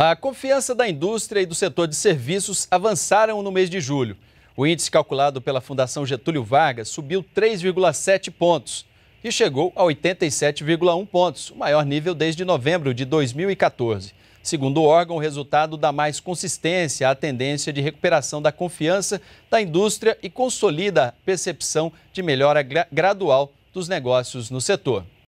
A confiança da indústria e do setor de serviços avançaram no mês de julho. O índice calculado pela Fundação Getúlio Vargas subiu 3,7 pontos e chegou a 87,1 pontos, o maior nível desde novembro de 2014. Segundo o órgão, o resultado dá mais consistência à tendência de recuperação da confiança da indústria e consolida a percepção de melhora gradual dos negócios no setor.